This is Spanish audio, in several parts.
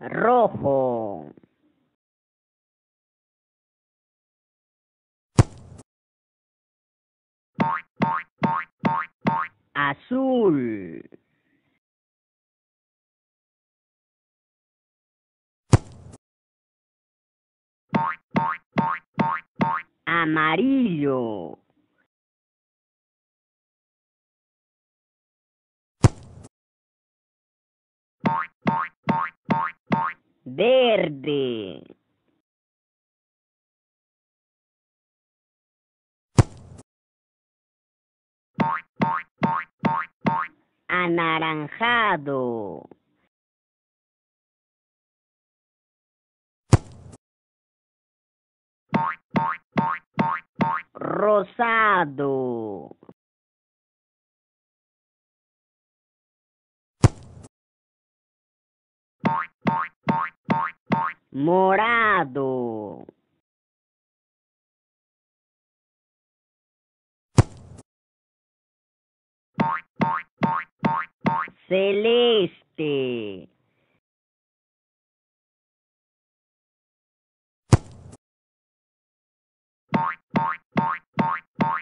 rojo. Azul. Amarillo. verde. Anaranjado. Rosado morado. Celeste.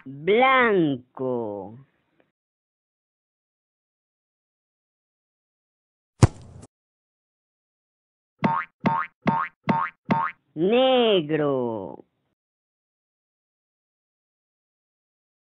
Blanco. negro.